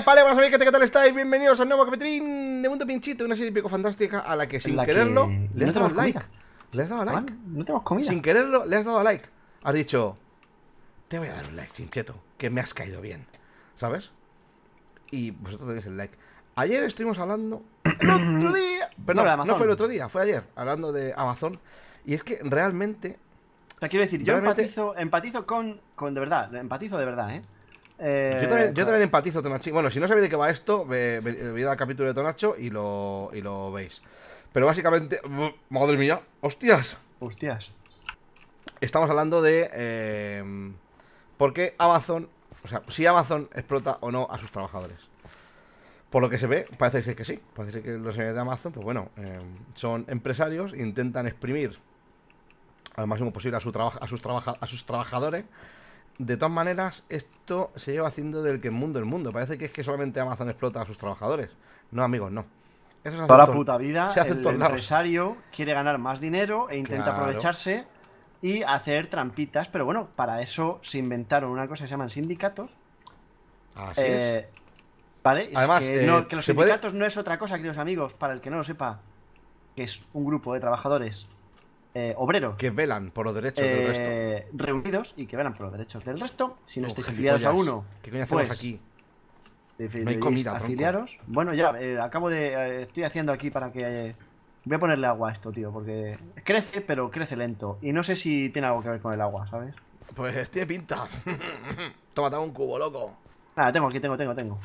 vale, ¿qué tal estáis? Bienvenidos al nuevo capitrín de Mundo Pinchito, una serie pico fantástica a la que sin quererlo le has dado like. Le has dado like. no tenemos comida. Sin quererlo le has dado like. Has dicho, te voy a dar un like, chincheto, que me has caído bien, ¿sabes? Y vosotros tenéis el like. Ayer estuvimos hablando, el otro día, pero no, fue el otro día, fue ayer, hablando de Amazon. Y es que realmente... Te quiero decir, yo empatizo, empatizo con, con, de verdad, empatizo de verdad, ¿eh? Eh, yo, también, empatizo, Tonachi. Bueno, si no sabéis de qué va esto, veid el al capítulo de Tonacho y lo, y lo veis. Pero básicamente, madre mía, hostias. Hostias. Estamos hablando de eh, por qué Amazon, o sea, si Amazon explota o no a sus trabajadores. Por lo que se ve, parece que sí. Parece que los de Amazon, pues bueno, eh, son empresarios, intentan exprimir al máximo posible a, su a, sus, a sus trabajadores de todas maneras, esto se lleva haciendo del que el mundo el mundo. Parece que es que solamente Amazon explota a sus trabajadores. No, amigos, no. Eso Toda la puta vida, el empresario quiere ganar más dinero e intenta aprovecharse y hacer trampitas. Pero bueno, para eso se inventaron una cosa que se llaman sindicatos. Así eh, es. ¿Vale? Además, que, eh, los sindicatos no es otra cosa, queridos amigos, para el que no lo sepa, que es un grupo de trabajadores eh, obreros. Que velan por los derechos del resto. Eh, reunidos y que velan por los derechos del resto. Si no estéis estáis afiliados a uno. ¿Qué coño hacemos pues, aquí? Eh, no hay comida, afiliaros. Bueno, ya, eh, acabo de. estoy haciendo aquí para que. voy a ponerle agua a esto, tío, porque crece, pero crece lento. Y no sé si tiene algo que ver con el agua, ¿sabes? Pues tiene pinta. Toma, tengo un cubo, loco. Ah, tengo aquí, tengo, tengo, tengo.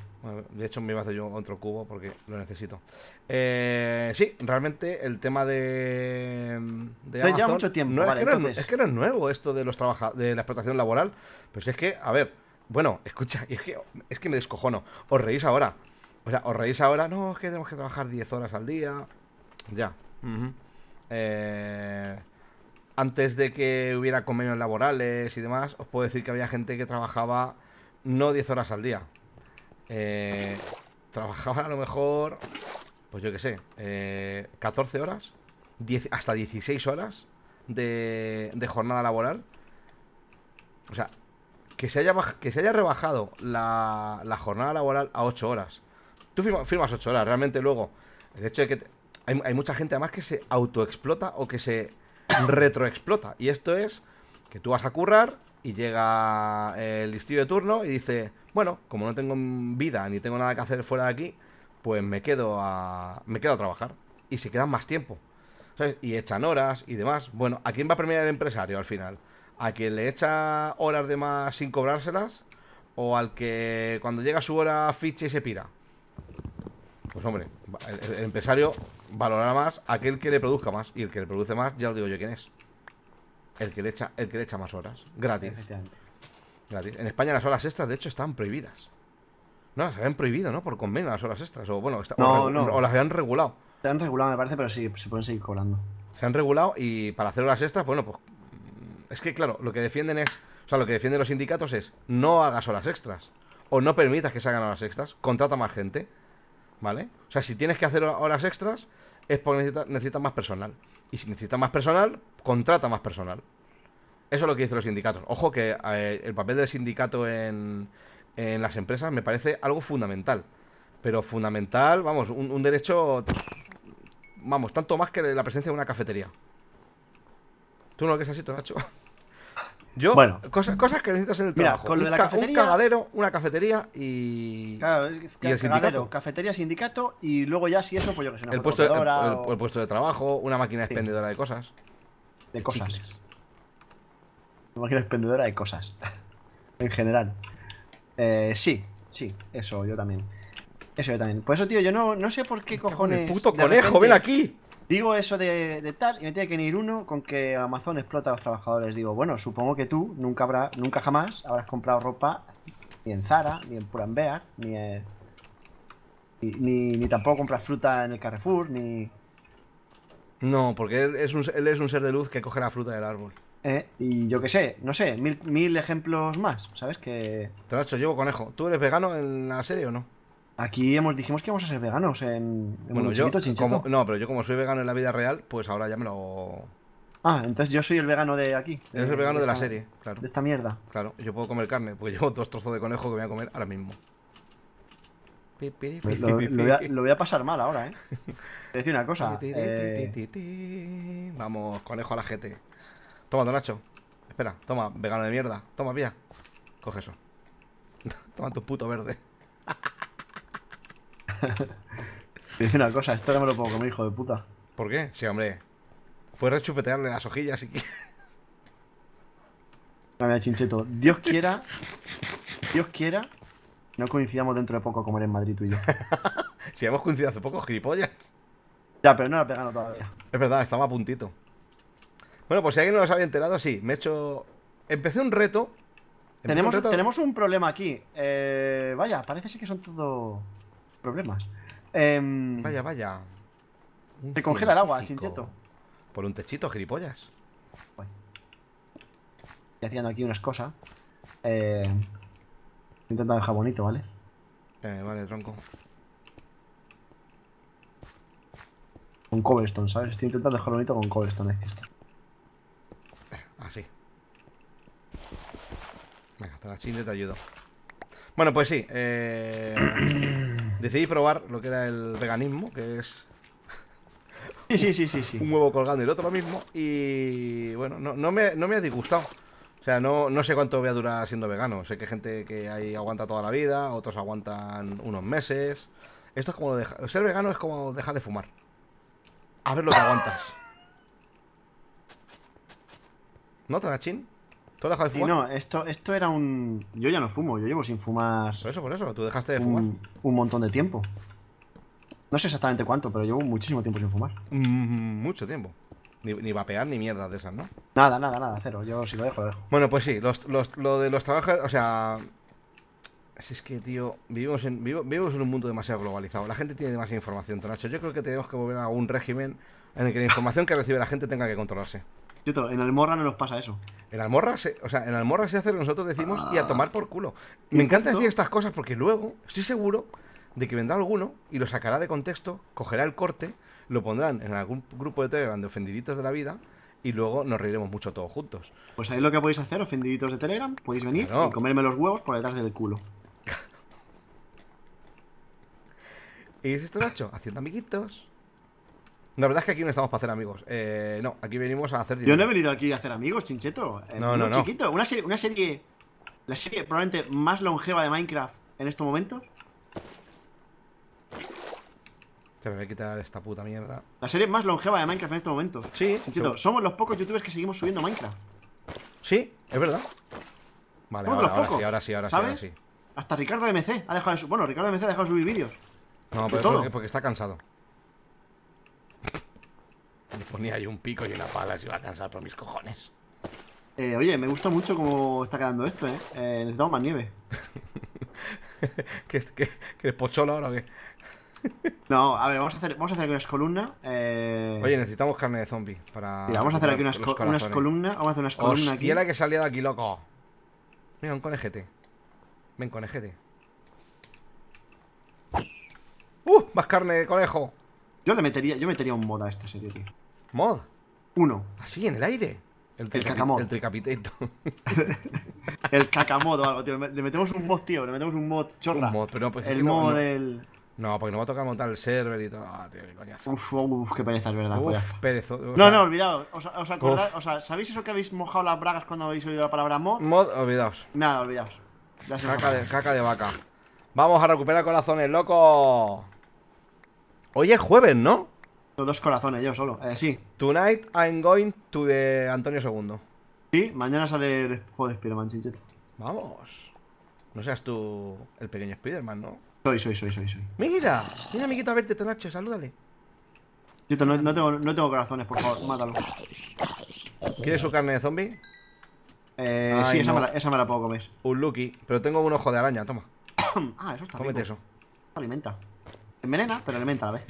de hecho, me iba a hacer yo otro cubo porque lo necesito. Eh, sí, realmente el tema de. de Amazon mucho tiempo, es, que no, es, nuevo esto de, los trabaja de la explotación laboral. Pero es que, a ver, bueno, escucha, es que, es que me descojono. Os reís ahora. O sea, os reís ahora, no, es que tenemos que trabajar 10 horas al día. Ya. eh, antes de que hubiera convenios laborales y demás, os puedo decir que había gente que trabajaba no 10 horas al día. Eh, trabajaban a lo mejor, pues yo qué sé, eh, 14 horas, 10, hasta 16 horas de, de, jornada laboral. O sea, que se haya, que se haya rebajado la, la jornada laboral a 8 horas. Tú firmas 8 horas, realmente luego. El hecho de que hay, hay, mucha gente además que se autoexplota o que se retroexplota. Y esto es que tú vas a currar, y llega el listillo de turno y dice, bueno, como no tengo vida ni tengo nada que hacer fuera de aquí, pues me quedo a, me quedo a trabajar. Y se quedan más tiempo. Y echan horas y demás. Bueno, ¿a quién va a premiar el empresario al final? ¿A quien le echa horas de más sin cobrárselas? ¿O al que cuando llega su hora ficha y se pira? Pues hombre, el, empresario valorará más aquel que le produzca más. Y el que le produce más, ya lo digo yo quién es. El que le echa, el que más horas. Gratis. Gratis. En España las horas extras, de hecho, están prohibidas. No, las habían prohibido, ¿no? Por convenio las horas extras. O bueno, las habían regulado. Se han regulado, me parece, pero sí, se pueden seguir cobrando. Se han regulado y para hacer horas extras, bueno, pues. Mm, es que, claro, lo que defienden es. O sea, lo que defienden los sindicatos es no hagas horas extras. O no permitas que se hagan horas extras. Contrata más gente. ¿Vale? O sea, si tienes que hacer horas extras, es porque necesita, más personal. Y si necesita más personal, contrata más personal. Eso es lo que dicen los sindicatos. Ojo que el papel del sindicato en, en, las empresas me parece algo fundamental. Pero fundamental, vamos, un, derecho... Vamos, tanto más que la presencia de una cafetería. ¿Tú no lo que es así, Nacho? Yo, bueno, cosas, cosas que necesitas en el trabajo. un cagadero, una cafetería y. Claro, el sindicato. cafetería, sindicato y luego ya, si eso, pues yo que sé, una el puesto, de, trabajo, una máquina expendedora de cosas. De, cosas. Una máquina expendedora de cosas. en general. Eh, sí, sí, eso yo también. Eso yo también. Por eso, tío, yo no, no sé por qué cojones. El puto conejo, ven aquí! Digo eso de, de, tal y me tiene que ir uno con que Amazon explota a los trabajadores. Digo, bueno, supongo que tú nunca habrá, nunca jamás habrás comprado ropa ni en Zara, ni en Purambear, ni, ni, tampoco compras fruta en el Carrefour, ni... No, porque él es un, es un ser de luz que coge la fruta del árbol. Eh, y yo qué sé, no sé, mil, mil ejemplos más, ¿sabes? Que... Te lo ha hecho, llevo conejo. ¿Tú eres vegano en la serie o no? Aquí hemos, dijimos que íbamos a ser veganos en, bueno, yo, No, pero yo como soy vegano en la vida real, pues ahora ya me lo... Ah, entonces yo soy el vegano de aquí. Eres el vegano de, la serie, claro. De esta mierda. Claro, yo puedo comer carne, porque llevo dos trozos de conejo que voy a comer ahora mismo. lo, voy a, lo, voy a, pasar mal ahora, ¿eh? Te decir una cosa. Eh. Vamos, conejo a la gente. Toma, Nacho Espera, toma, vegano de mierda. Toma, pía. Coge eso. toma tu puto verde. dice una cosa, esto no me lo puedo comer, hijo de puta. ¿Por qué? Sí, hombre. Puedes rechupetearle las hojillas si quieres. Dame, chincheto. Dios quiera. Dios quiera. No coincidamos dentro de poco a comer en Madrid tú y yo. si hemos coincidido hace poco, gilipollas. Ya, pero no lo he pegado todavía. Es verdad, estaba a puntito. Bueno, pues si alguien no los había enterado, sí. Me he hecho. Empecé un reto. tenemos, un tenemos un problema aquí. Eh, vaya, parece que son todos problemas. Em, vaya, vaya. te congela el agua, chincheto. Por un techito, gilipollas. Estoy haciendo aquí unas cosas. Eh, estoy intentando dejar bonito, ¿vale? Eh, vale, tronco. Con cobblestone, ¿sabes? Estoy intentando dejar bonito con cobblestone. Eh, así. Venga, hasta la chile te ayudo. Bueno, pues sí. Eh, decidí probar lo que era el veganismo, que es. Sí, sí, sí, sí, sí. Un huevo colgando y el otro lo mismo. Y bueno, no, no, me, ha disgustado. O sea, no, no sé cuánto voy a durar siendo vegano. Sé que hay gente que ahí aguanta toda la vida, otros aguantan unos meses. Esto es como lo ser vegano es como dejar de fumar. A ver lo que aguantas. ¿No, Tanachin? ¿Tú no, esto, esto era un. Yo ya no fumo, yo llevo sin fumar. Por eso, por eso, tú dejaste de fumar. Un, montón de tiempo. No sé exactamente cuánto, pero llevo muchísimo tiempo sin fumar. Mm, mucho tiempo. Ni, ni, vapear ni mierda de esas, ¿no? Nada, nada, nada, cero. Yo si lo dejo, dejo. Bueno, pues sí, los, los, lo de los trabajadores. O sea. Si es que, tío, vivimos en, vivimos en un mundo demasiado globalizado. La gente tiene demasiada información, Tonacho. Yo creo que tenemos que volver a un régimen en el que la información que recibe la gente tenga que controlarse en Almorra no nos pasa eso. En Almorra se, o sea, en Almorra se hace lo que nosotros decimos y a ah. tomar por culo. Me encanta decir estas cosas porque luego estoy seguro de que vendrá alguno y lo sacará de contexto, cogerá el corte, lo pondrán en algún grupo de Telegram de ofendiditos de la vida y luego nos reiremos mucho todos juntos. Pues ahí lo que podéis hacer, ofendiditos de Telegram, podéis venir y comerme los huevos por detrás del culo. ¿Y es esto, Nacho? Haciendo amiguitos. La verdad es que aquí no estamos para hacer amigos. Eh, no, aquí venimos a hacer Yo no he venido aquí a hacer amigos, chincheto. Eh, no, no, no. Una serie, una serie. La serie probablemente más longeva de Minecraft en estos momentos. Te voy a quitar esta puta mierda. La serie más longeva de Minecraft en estos momentos. Sí. Chincheto, somos los pocos youtubers que seguimos subiendo Minecraft. Sí, es verdad. Vale, ahora, sí, ahora sí, ahora sí, Hasta Ricardo MC ha dejado de Bueno, Ricardo MC ha dejado de subir vídeos. No, pero es porque está cansado. Me ponía ahí un pico y una pala se iba a cansar por mis cojones. Eh, oye, me gusta mucho cómo está quedando esto, ¿eh? eh necesitamos más nieve. ¿Que, que, pochola ahora o qué? no, a ver, vamos a hacer, vamos a hacer aquí unas columnas. Eh... Oye, necesitamos carne de zombie para. Mira, vamos a hacer aquí unas, unas columnas. Vamos a hacer unas columnas aquí. la que se ha aquí, loco! Mira, un conejete. Ven, conejete. ¡Uh! Más carne de conejo. Yo le metería, yo metería un mod a esta serie, tío. ¿Mod? Uno. ¿Así, en el aire? El, el El tricapiteto. el o algo, tío. Le metemos un mod, tío. Le metemos un mod chorra. Un mod, pero pues, no, El mod del. No, porque no va a tocar montar el server y todo. Ah, tío, qué coñazo. Uf, uf, qué pereza, es verdad. Uf, perezo. no, no, olvidaos. ¿Os, os acordáis? O sea, ¿sabéis eso que habéis mojado las bragas cuando habéis oído la palabra mod? Mod, olvidaos. Nada, olvidaos. caca de vaca. Vamos a recuperar corazones, loco. Hoy es jueves, ¿no? Dos corazones, yo solo. Eh, sí. Tonight I'm going to the Antonio II. Sí, mañana sale el juego de Spider-Man, Vamos. No seas tú el pequeño Spider-Man, ¿no? Soy, soy, soy, soy, soy. Mira, mira, amiguito, a verte, Tonacho, salúdale. Chito, no, tengo, no tengo corazones, por favor, mátalo. ¿Quieres su carne de zombie? Eh, sí, esa, me la, puedo comer. Un lucky, pero tengo un ojo de araña, toma. ah, eso está Cómete eso. Alimenta. Envenena, pero alimenta a la vez.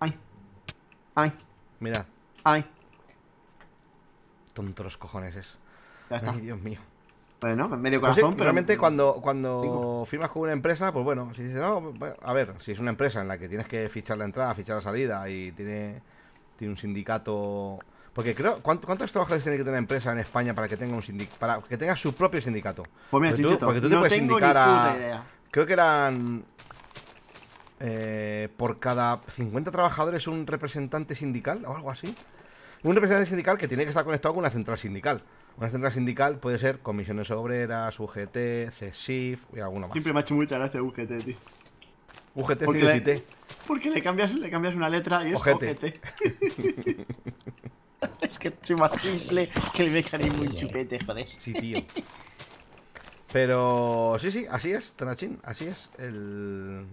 Ay. Ay. Mira. Ay. Tontos los cojones es. Ay, Dios mío. Bueno, medio pues corazón, pero. Realmente, cuando, cuando firmas con una empresa, pues bueno, si dices, no, a ver, si es una empresa en la que tienes que fichar la entrada, fichar la salida y tiene, tiene un sindicato. Porque creo, ¿cuántos trabajadores tiene que tener una empresa en España para que tenga un sindicato? para que tenga su propio sindicato? Pues mira, porque tú, porque tú te puedes sindicar a. Creo que eran eh, por cada 50 trabajadores un representante sindical o algo así. Un representante sindical que tiene que estar conectado con una central sindical. Una central sindical puede ser comisiones obreras, UGT, CSIF y alguno más. Siempre me ha hecho mucha gracia UGT, tío. UGT, porque Le, porque le cambias, cambias una letra y es UGT. es que es más simple que el mecanismo en chupete, joder. Sí, tío. Pero sí, sí, así es, Tanachin, así es. El...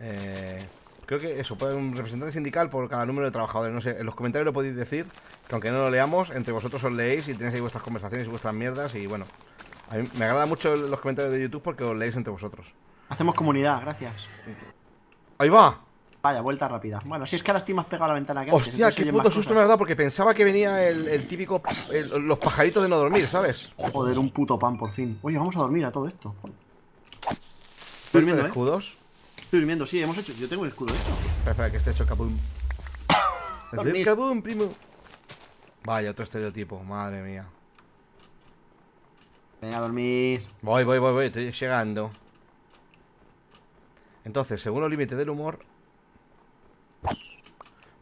Eh, creo que eso, puede un representante sindical por cada número de trabajadores. No sé, en los comentarios lo podéis decir, que aunque no lo leamos, entre vosotros os leéis y tenéis ahí vuestras conversaciones y vuestras mierdas. Y bueno, me agrada mucho los comentarios de YouTube porque os leéis entre vosotros. Hacemos comunidad, gracias. ¡Ahí va! Vaya, vuelta rápida. Bueno, si es que ahora estoy más pegado la ventana que antes. Hostia, qué puto susto me has dado porque pensaba que venía el, típico. los pajaritos de no dormir, ¿sabes? Joder, un puto pan por fin. Oye, vamos a dormir a todo esto. ¿Estás ¿eh? escudos? Estoy durmiendo, sí, hemos hecho. Yo tengo el escudo hecho. Espera, que esté hecho kaboom. Es el primo. Vaya, otro estereotipo, madre mía. Venga, a dormir. Voy, voy, voy, voy, estoy llegando. Entonces, según los límites del humor,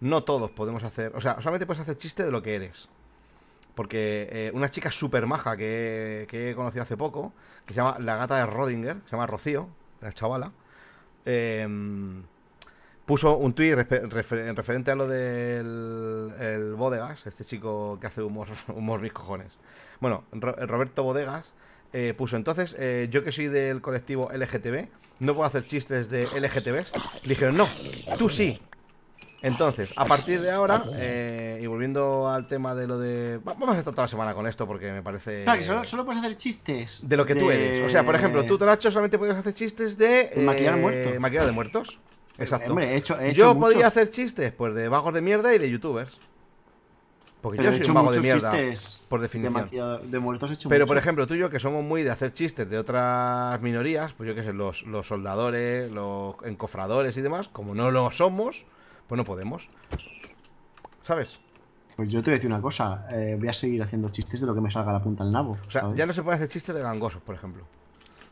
no todos podemos hacer. O sea, solamente puedes hacer chiste de lo que eres. Porque eh, una chica super maja que, que, he conocido hace poco, que se llama la gata de Rodinger, se llama Rocío, la chavala, Em, puso un tuit referente a lo del Bodegas, este chico que hace humor, humor mis cojones. Bueno, Roberto Bodegas eh, puso entonces, eh, yo que soy del colectivo LGTB, no puedo hacer chistes de LGTBs. dijeron, no, tú sí, entonces, a partir de ahora, eh, y volviendo al tema de lo de. Vamos a estar toda la semana con esto porque me parece. Claro, solo, puedes hacer chistes. De lo que tú eres. O sea, por ejemplo, tú, Tracho, solamente puedes hacer chistes de. Eh, de muertos. Maquillado de muertos. Exacto. Hombre, hecho, yo podría hacer chistes, pues, de vagos de mierda y de youtubers. Porque yo soy un vago de mierda. Por definición. De, de muertos hecho Pero, por ejemplo, tú y yo, que somos muy de hacer chistes de otras minorías, pues yo qué sé, los soldadores, los encofradores y demás, como no lo somos pues no podemos. ¿Sabes? Pues yo te voy a decir una cosa, eh, voy a seguir haciendo chistes de lo que me salga la punta del nabo. O sea, ya no se puede hacer chistes de gangosos, por ejemplo.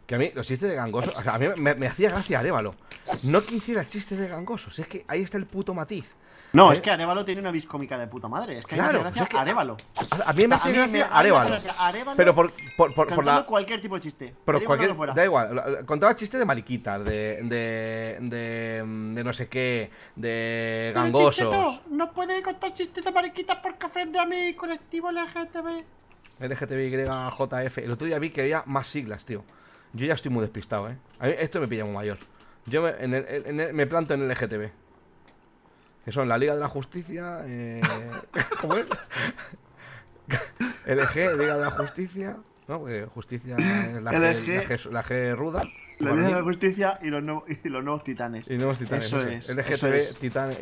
Que a mí, los chistes de gangosos, o sea, a mí me, hacía gracia, débalo No que hiciera chistes de gangosos, es que ahí está el puto matiz. No, ¿Eh? es que Arevalo tiene una viscómica de puta madre. Es que claro, hay gracia Arevalo. A, mí me hace gracia Arevalo. Pero por, por, por, por la... cualquier tipo de chiste. Pero cualquier, da igual. Contaba chistes de mariquitas, de de, de, de, no sé qué, de gangosos. no puede contar chistes de mariquitas porque frente a mi colectivo LGTB. LGTBYJF El otro día vi que había más siglas, tío. Yo ya estoy muy despistado, eh. A mí esto me pilla muy mayor. Yo me, en el, en el, me planto en el LGTB son la Liga de la Justicia, eh, ¿cómo LG, Liga de la Justicia, justicia la, G, la, ruda. La Liga de la Justicia y los, nuevos, titanes. Y nuevos titanes. Eso es.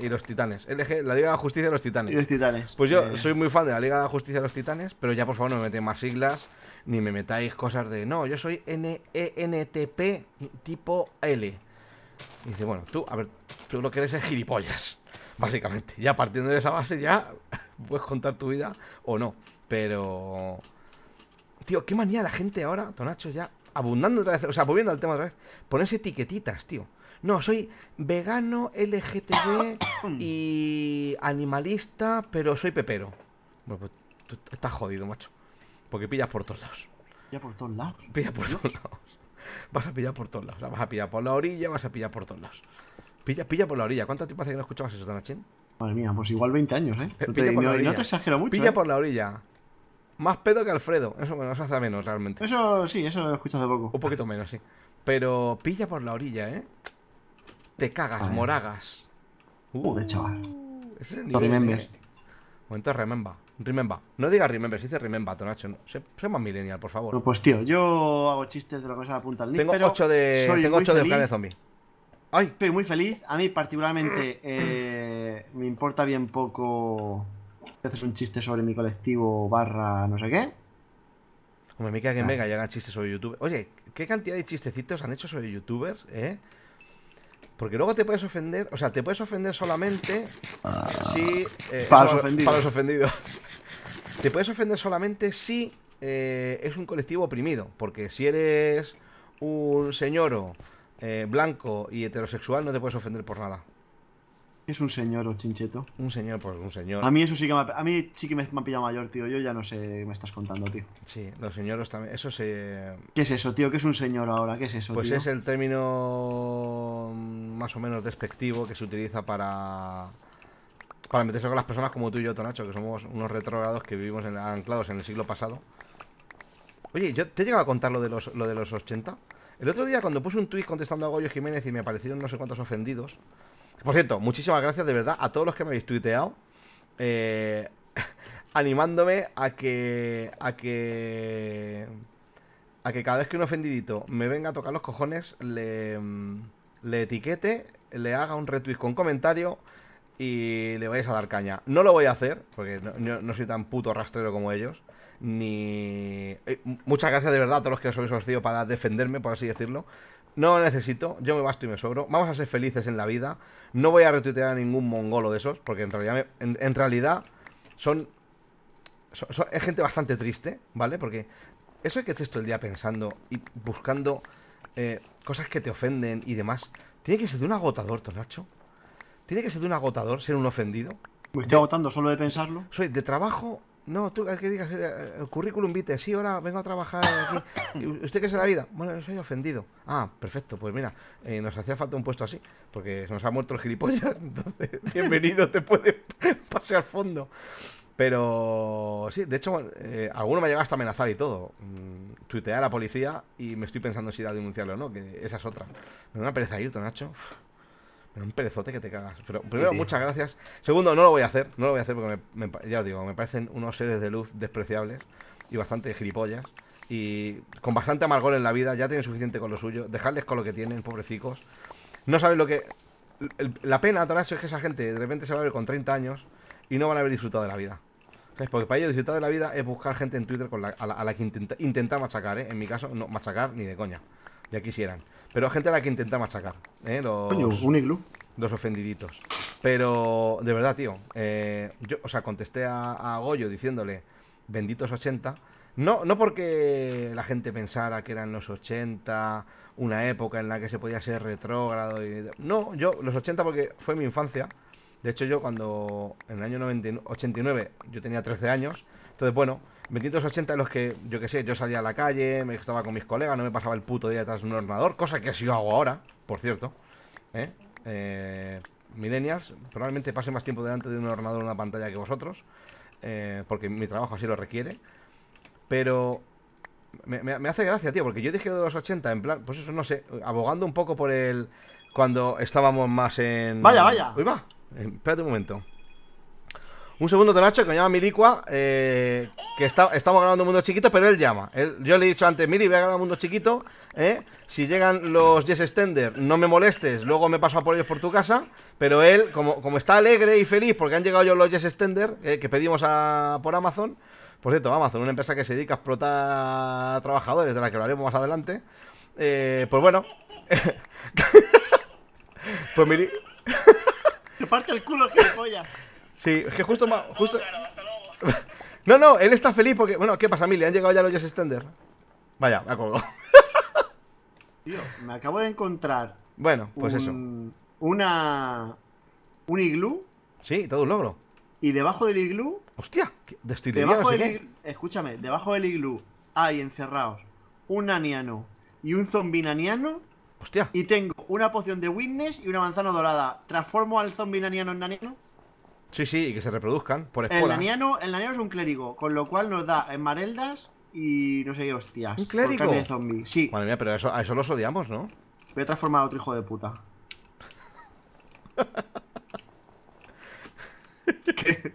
y los titanes. LG, la Liga de la Justicia y los titanes. los titanes. Pues yo eh. soy muy fan de la Liga de la Justicia y los titanes, pero ya por favor no me metéis más siglas ni me metáis cosas de no, yo soy NENTP tipo L. dice, bueno, tú, a ver, tú lo que eres es gilipollas básicamente. Ya partiendo de esa base ya puedes contar tu vida o no. Pero... Tío, qué manía la gente ahora, Tonacho, ya abundando otra vez, o sea, volviendo al tema otra vez, ponerse etiquetitas, tío. No, soy vegano, LGTB y animalista, pero soy pepero. Bueno, pues estás jodido, macho. Porque pillas por todos lados. ¿Pillas por todos lados? Pillas por todos lados. Vas a pillar por todos lados. vas a pillar por la orilla, vas a pillar por todos lados. Pilla, por la orilla. ¿Cuánto tiempo hace que no escuchabas eso, Tonachín? Madre mía, pues igual 20 años, ¿eh? ¿eh? No pilla te, por la orilla. exagero mucho. Pilla ¿eh? por la orilla. Más pedo que Alfredo. Eso, bueno, hace menos, realmente. Eso sí, eso lo he escuchado poco. Un poquito menos, sí. Pero pilla por la orilla, ¿eh? Te cagas, moragas. Uh, qué chaval. Ese remember. Eh. Momento remember. Remember. No digas remember, si dice remember, Tonacho. Sé, más millennial, por favor. No, pues tío, yo hago chistes de la cosa de la punta al Tengo 8 de, tengo 8 de plan zombie. Ay. Estoy muy feliz. A mí particularmente eh, me importa bien poco si haces un chiste sobre mi colectivo barra no sé qué. Hombre, me queda que ah. venga Mega y haga chistes sobre YouTube? Oye, ¿qué cantidad de chistecitos han hecho sobre youtubers, eh? Porque luego te puedes ofender, o sea, te puedes ofender solamente ah. si... Eh, para, los ofendidos. te puedes ofender solamente si eh, es un colectivo oprimido. Porque si eres un señor o eh, blanco y heterosexual, no te puedes ofender por nada. Es un señor o chincheto. Un señor, pues un señor. A mí eso sí que me ha, a mí sí que me, pillado mayor, tío. Yo ya no sé qué me estás contando, tío. Sí, los señoros también. Eso se. ¿Qué es eso, tío? ¿Qué es un señor ahora? ¿Qué es eso? Pues es el término más o menos despectivo que se utiliza para. Para meterse con las personas como tú y yo, Tonacho, que somos unos retrógrados que vivimos anclados en el siglo pasado. Oye, ¿yo ¿te he llegado a contar lo de los, lo de los 80? El otro día cuando puse un tweet contestando a Goyo Jiménez y me aparecieron no sé cuántos ofendidos. Por cierto, muchísimas gracias de verdad a todos los que me habéis tuiteado. Eh, animándome a que. a que. a que cada vez que un ofendidito me venga a tocar los cojones, le, le etiquete, le haga un retweet con comentario y le vais a dar caña. No lo voy a hacer, porque no, no soy tan puto rastrero como ellos ni... Eh, muchas gracias de verdad a todos los que os habéis ofrecido para defenderme, por así decirlo. No necesito, yo me basto y me sobro. Vamos a ser felices en la vida. No voy a retuitear a ningún mongolo de esos, porque en realidad, en, realidad son, Es gente bastante triste, ¿vale? Porque eso es que estés todo el día pensando y buscando eh, cosas que te ofenden y demás, tiene que ser de un agotador, Tonacho. Tiene que ser de un agotador ser un ofendido. Me estoy agotando solo de pensarlo. Soy de trabajo no, tú, que digas eh, eh, el currículum vite, Sí, ahora vengo a trabajar aquí. ¿Usted qué es la vida? Bueno, yo soy ofendido. Ah, perfecto. Pues mira, eh, nos hacía falta un puesto así, porque se nos ha muerto el gilipollas. Entonces, bienvenido, te puede pasear fondo. Pero sí, de hecho, alguno me ha llegado hasta amenazar y todo. Mm, a la policía y me estoy pensando si ir a denunciarlo o no, que esa es otra. Me da una pereza irte, Nacho. Un perezote que te cagas. Pero primero, muchas gracias. Segundo, no lo voy a hacer. No lo voy a hacer porque me, ya digo, me parecen unos seres de luz despreciables y bastante gilipollas. Y con bastante amargor en la vida, ya tienen suficiente con lo suyo. Dejarles con lo que tienen, pobrecicos. No saben lo que. La pena, atrás es que esa gente de repente se va a ver con 30 años y no van a haber disfrutado de la vida. ¿Sabes? Porque para ellos disfrutar de la vida es buscar gente en Twitter con a, la, que intenta, intentar machacar, ¿eh? En mi caso, no, machacar ni de coña. Ya quisieran. Pero hay gente a la que intenta machacar. ¿eh? Los, un iglú. Dos ofendiditos. Pero, de verdad, tío. Eh, yo, o sea, contesté a, Goyo diciéndole, benditos 80. No, no porque la gente pensara que eran los 80, una época en la que se podía ser retrógrado. Y, no, yo, los 80 porque fue mi infancia. De hecho, yo cuando en el año 89 yo tenía 13 años. Entonces, bueno, 280 en los que, yo que sé, yo salía a la calle, me estaba con mis colegas, no me pasaba el puto día detrás de un ordenador, cosa que sí yo hago ahora, por cierto. ¿eh? Eh, millennials, probablemente pase más tiempo delante de un ordenador o una pantalla que vosotros, eh, porque mi trabajo así lo requiere. Pero me, hace gracia, tío, porque yo dije de los 80, en plan, pues eso no sé, abogando un poco por el. cuando estábamos más en. Vaya, vaya. Uy, va, eh, espérate un momento. Un segundo, Tonacho, que me llama Milicua, eh, que está, estamos grabando un Mundo Chiquito, pero él llama. yo le he dicho antes, Mili, voy a grabar Mundo Chiquito, eh, Si llegan los Yes Extender, no me molestes, luego me paso a por ellos por tu casa. Pero él, como, como está alegre y feliz porque han llegado yo los Yes Extender, eh, que pedimos por Amazon. Por cierto, Amazon, una empresa que se dedica a explotar trabajadores, de la que hablaremos más adelante. pues bueno. pues Mili... Te parte el culo, polla. Sí, es que justo. No, justo... no, no, él está feliz porque. Bueno, ¿qué pasa, Mili? ¿Han llegado ya los Yes, Extender? Vaya, me acuerdo. Tío, me acabo de encontrar. Bueno, pues eso. Una. Un iglú. Sí, todo un logro. Y debajo del iglú. ¡Hostia! debajo del Escúchame, debajo del iglú hay encerrados un aniano y un zombi naniano. Hostia. Y tengo una poción de witness y una manzana dorada. ¿Transformo al zombi naniano en naniano? Sí, sí, y que se reproduzcan por espolas. El naniano, el naniano es un clérigo, con lo cual nos da mareldas y no sé qué hostias. ¿Un clérigo? Sí. Madre pero a eso, a eso los odiamos, ¿no? Voy a transformar a otro hijo de puta. ¿Qué?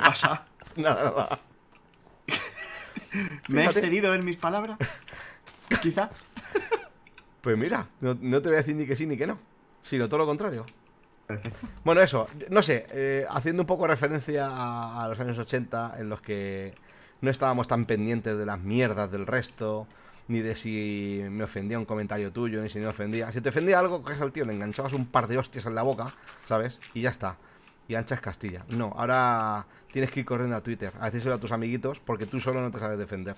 pasa? Nada. ¿Me has cedido en mis palabras? Quizá. Pues mira, no te voy a decir ni que sí ni que no, sino todo lo contrario. Bueno, eso, no sé, eh, haciendo un poco referencia a, los años 80 en los que no estábamos tan pendientes de las mierdas del resto, ni de si me ofendía un comentario tuyo, ni si me ofendía. Si te ofendía algo, coges al tío, le enganchabas un par de hostias en la boca, ¿sabes? Y ya está. Y anchas Castilla. No, ahora tienes que ir corriendo a Twitter, a decírselo a tus amiguitos, porque tú solo no te sabes defender.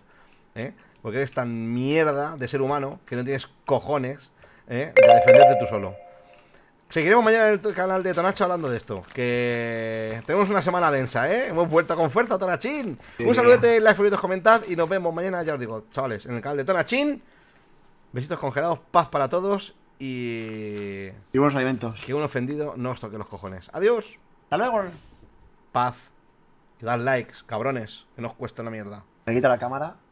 ¿eh? Porque eres tan mierda de ser humano que no tienes cojones ¿eh? de defenderte tú solo. Seguiremos mañana en el canal de Tonacho hablando de esto. Que tenemos una semana densa, ¿eh? Hemos vuelto con fuerza, Tonachín. Un saludete, like, favoritos, comentad y nos vemos mañana, ya os digo, chavales, en el canal de Tonachín. Besitos congelados, paz para todos y. Y buenos alimentos. Que un ofendido no os toque los cojones. Adiós. Hasta luego. Paz. Y dad likes, cabrones, que nos cuesta una mierda. Me quita la cámara.